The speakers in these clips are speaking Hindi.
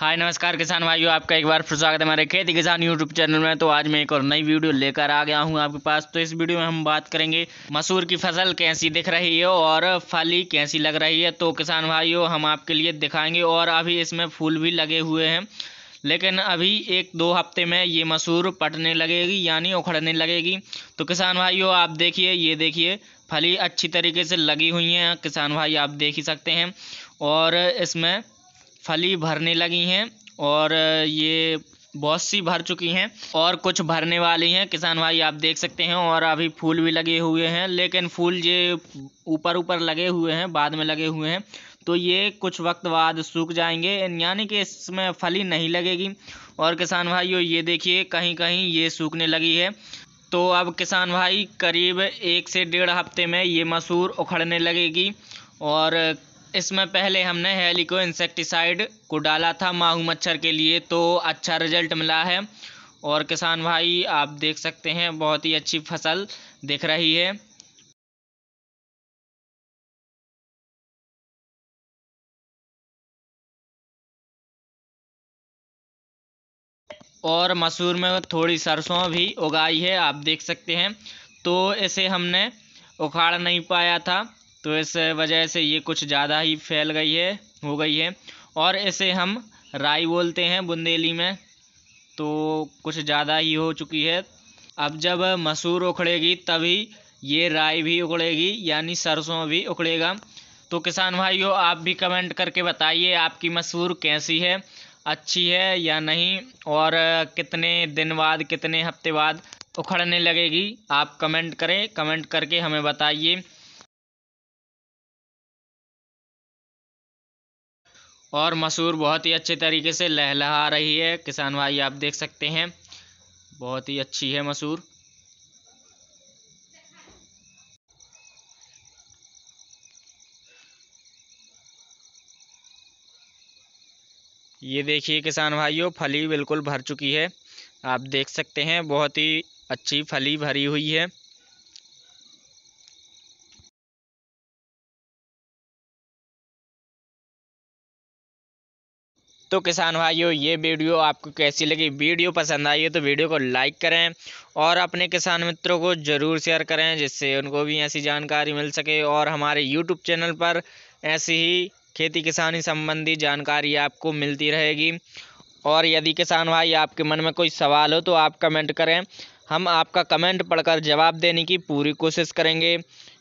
हाय नमस्कार किसान भाइयों आपका एक बार फिर स्वागत है हमारे खेती किसान यूट्यूब चैनल में तो आज मैं एक और नई वीडियो लेकर आ गया हूं आपके पास तो इस वीडियो में हम बात करेंगे मसूर की फसल कैसी दिख रही है और फली कैसी लग रही है तो किसान भाइयों हम आपके लिए दिखाएंगे और अभी इसमें फूल भी लगे हुए हैं लेकिन अभी एक दो हफ्ते में ये मसूर पटने लगेगी यानी उखड़ने लगेगी तो किसान भाइयों आप देखिए ये देखिए फली अच्छी तरीके से लगी हुई हैं किसान भाई आप देख ही सकते हैं और इसमें फली भरने लगी हैं और ये बहुत सी भर चुकी हैं और कुछ भरने वाली हैं किसान भाई आप देख सकते हैं और अभी फूल भी लगे हुए हैं लेकिन फूल ये ऊपर ऊपर लगे हुए हैं बाद में लगे हुए हैं तो ये कुछ वक्त बाद सूख जाएंगे यानी कि इसमें फली नहीं लगेगी और किसान भाइयों ये देखिए कहीं कहीं ये सूखने लगी है तो अब किसान भाई करीब एक से डेढ़ हफ्ते में ये मसूर उखड़ने लगेगी और इसमें पहले हमने हेलिको इंसेक्टिसाइड को डाला था माहू मच्छर के लिए तो अच्छा रिजल्ट मिला है और किसान भाई आप देख सकते हैं बहुत ही अच्छी फसल दिख रही है और मसूर में थोड़ी सरसों भी उगाई है आप देख सकते हैं तो इसे हमने उखाड़ नहीं पाया था तो इस वजह से ये कुछ ज़्यादा ही फैल गई है हो गई है और इसे हम राई बोलते हैं बुंदेली में तो कुछ ज़्यादा ही हो चुकी है अब जब मसूर उखड़ेगी तभी ये राई भी उखड़ेगी यानी सरसों भी उखड़ेगा तो किसान भाइयों आप भी कमेंट करके बताइए आपकी मसूर कैसी है अच्छी है या नहीं और कितने दिन बाद कितने हफ्ते बाद उखड़ने लगेगी आप कमेंट करें कमेंट करके हमें बताइए और मसूर बहुत ही अच्छे तरीके से लहलहा रही है किसान भाई आप देख सकते हैं बहुत ही अच्छी है मसूर ये देखिए किसान भाइयों फली बिल्कुल भर चुकी है आप देख सकते हैं बहुत ही अच्छी फली भरी हुई है तो किसान भाइयों ये वीडियो आपको कैसी लगी वीडियो पसंद आई है तो वीडियो को लाइक करें और अपने किसान मित्रों को ज़रूर शेयर करें जिससे उनको भी ऐसी जानकारी मिल सके और हमारे यूट्यूब चैनल पर ऐसी ही खेती किसानी संबंधी जानकारी आपको मिलती रहेगी और यदि किसान भाई आपके मन में कोई सवाल हो तो आप कमेंट करें हम आपका कमेंट पढ़कर जवाब देने की पूरी कोशिश करेंगे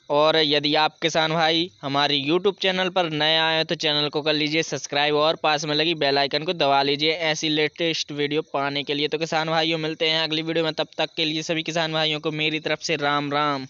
और यदि आप किसान भाई हमारे यूट्यूब चैनल पर नए आए हैं तो चैनल को कर लीजिए सब्सक्राइब और पास में लगी बेल आइकन को दबा लीजिए ऐसी लेटेस्ट वीडियो पाने के लिए तो किसान भाइयों मिलते हैं अगली वीडियो में तब तक के लिए सभी किसान भाइयों को मेरी तरफ से राम राम